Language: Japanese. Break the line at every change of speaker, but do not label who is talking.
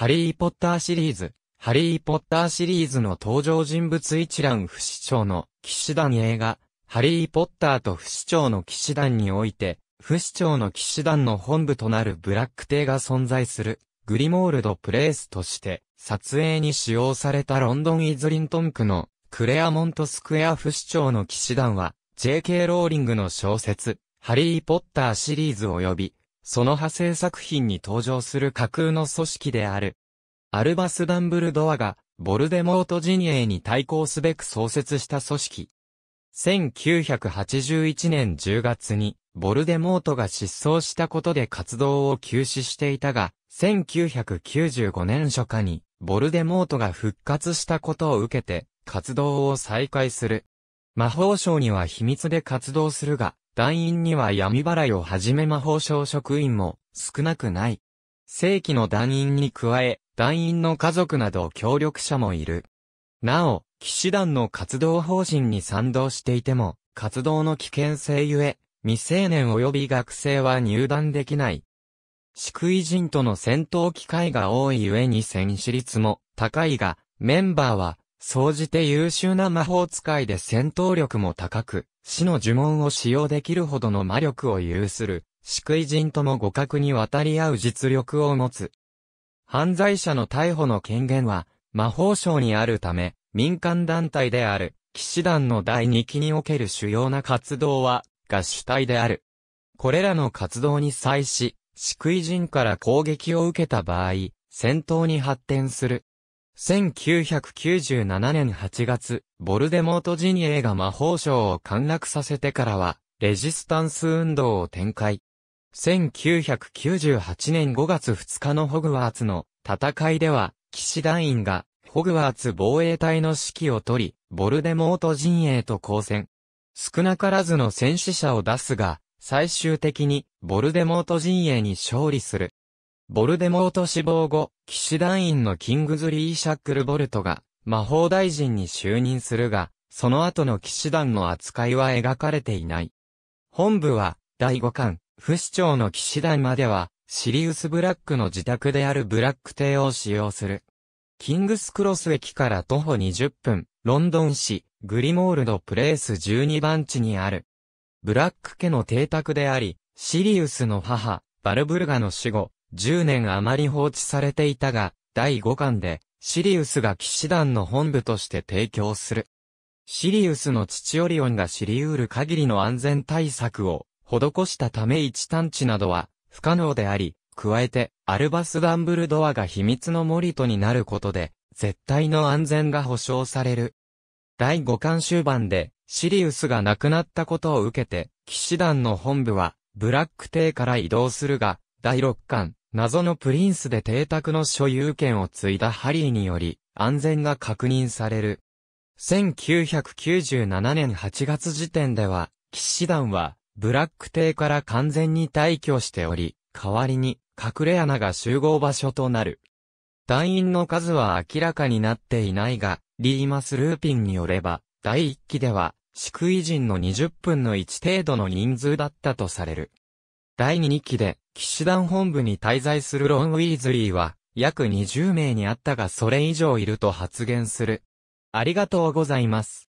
ハリー・ポッターシリーズ、ハリー・ポッターシリーズの登場人物一覧不死鳥の騎士団映画、ハリー・ポッターと不死鳥の騎士団において、不死鳥の騎士団の本部となるブラック帝が存在する、グリモールド・プレイスとして、撮影に使用されたロンドン・イズリントン区のクレアモント・スクエア不死鳥の騎士団は、J.K. ローリングの小説、ハリー・ポッターシリーズ及び、その派生作品に登場する架空の組織である。アルバス・ダンブルドアが、ボルデモート陣営に対抗すべく創設した組織。1981年10月に、ボルデモートが失踪したことで活動を休止していたが、1995年初夏に、ボルデモートが復活したことを受けて、活動を再開する。魔法省には秘密で活動するが、団員には闇払いをはじめ魔法省職員も少なくない。正規の団員に加え、団員の家族など協力者もいる。なお、騎士団の活動方針に賛同していても、活動の危険性ゆえ、未成年及び学生は入団できない。飼育人との戦闘機会が多いゆえに戦死率も高いが、メンバーは、総じて優秀な魔法使いで戦闘力も高く、死の呪文を使用できるほどの魔力を有する、死鬼人とも互角に渡り合う実力を持つ。犯罪者の逮捕の権限は、魔法省にあるため、民間団体である、騎士団の第2期における主要な活動は、が主体である。これらの活動に際し、死鬼人から攻撃を受けた場合、戦闘に発展する。1997年8月、ボルデモート・陣営が魔法省を陥落させてからは、レジスタンス運動を展開。1998年5月2日のホグワーツの戦いでは、騎士団員が、ホグワーツ防衛隊の指揮を取り、ボルデモート陣営と交戦。少なからずの戦死者を出すが、最終的に、ボルデモート陣営に勝利する。ボルデモート死亡後、騎士団員のキングズリー・シャックルボルトが魔法大臣に就任するが、その後の騎士団の扱いは描かれていない。本部は、第5巻、不死鳥の騎士団までは、シリウス・ブラックの自宅であるブラック邸を使用する。キングスクロス駅から徒歩20分、ロンドン市、グリモールドプレイス12番地にある。ブラック家の邸宅であり、シリウスの母、バルブルガの死後、10年余り放置されていたが、第5巻で、シリウスが騎士団の本部として提供する。シリウスの父オリオンが知り得る限りの安全対策を施したため一探知などは不可能であり、加えてアルバス・ダンブルドアが秘密の森とになることで、絶対の安全が保障される。第5巻終盤でシリウスが亡くなったことを受けて、騎士団の本部はブラック帝から移動するが、第6巻、謎のプリンスで邸宅の所有権を継いだハリーにより、安全が確認される。1997年8月時点では、騎士団は、ブラック邸から完全に退去しており、代わりに、隠れ穴が集合場所となる。団員の数は明らかになっていないが、リーマス・ルーピンによれば、第1期では、宿位人の20分の1程度の人数だったとされる。第2期で、騎士団本部に滞在するロン・ウィーズリーは、約20名にあったがそれ以上いると発言する。ありがとうございます。